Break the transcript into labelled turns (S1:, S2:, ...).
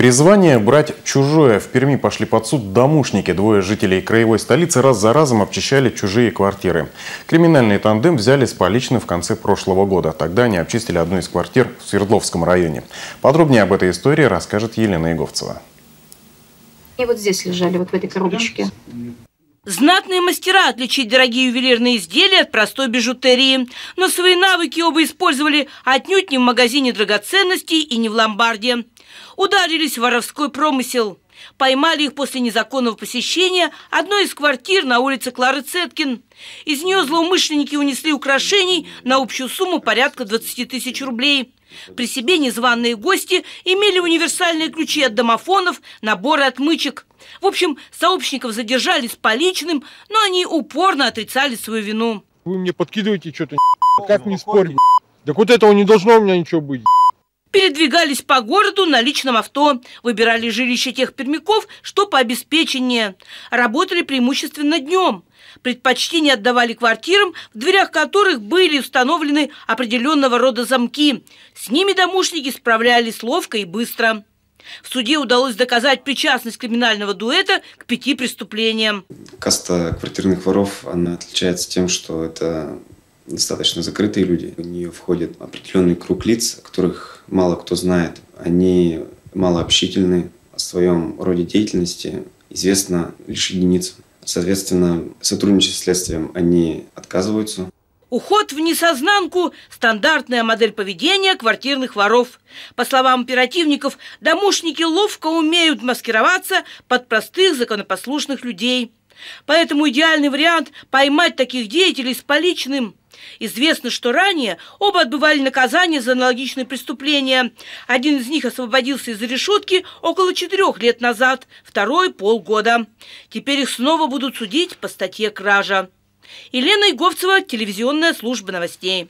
S1: Призвание брать чужое в Перми пошли под суд домушники. Двое жителей краевой столицы раз за разом обчищали чужие квартиры. Криминальный тандем взяли с поличным в конце прошлого года. Тогда они обчистили одну из квартир в Свердловском районе. Подробнее об этой истории расскажет Елена Иговцева.
S2: И вот здесь лежали, вот в этой коробочке. Знатные мастера отличить дорогие ювелирные изделия от простой бижутерии, но свои навыки оба использовали отнюдь не в магазине драгоценностей и не в ломбарде. Ударились в воровской промысел – Поймали их после незаконного посещения одной из квартир на улице Клары Цеткин. Из нее злоумышленники унесли украшений на общую сумму порядка 20 тысяч рублей. При себе незваные гости имели универсальные ключи от домофонов, наборы отмычек. В общем, сообщников задержали с поличным, но они упорно отрицали свою вину. Вы мне подкидываете что-то, как не спорить?
S1: Так вот этого не должно у меня ничего
S2: быть передвигались по городу на личном авто, выбирали жилище тех пермяков, что по обеспечению, работали преимущественно днем. Предпочтение отдавали квартирам, в дверях которых были установлены определенного рода замки. С ними домушники справлялись ловко и быстро. В суде удалось доказать причастность криминального дуэта к пяти преступлениям.
S3: Каста квартирных воров, она отличается тем, что это достаточно закрытые люди. В нее входит определенный круг лиц, которых мало кто знает. Они мало общительны, о своем роде деятельности известно лишь единицам. Соответственно, сотрудничать с следствием они отказываются.
S2: Уход в несознанку – стандартная модель поведения квартирных воров. По словам оперативников, домушники ловко умеют маскироваться под простых законопослушных людей. Поэтому идеальный вариант – поймать таких деятелей с поличным – Известно, что ранее оба отбывали наказание за аналогичные преступления. Один из них освободился из за решетки около четырех лет назад, второй – полгода. Теперь их снова будут судить по статье «Кража». Елена Иговцева, телевизионная служба новостей.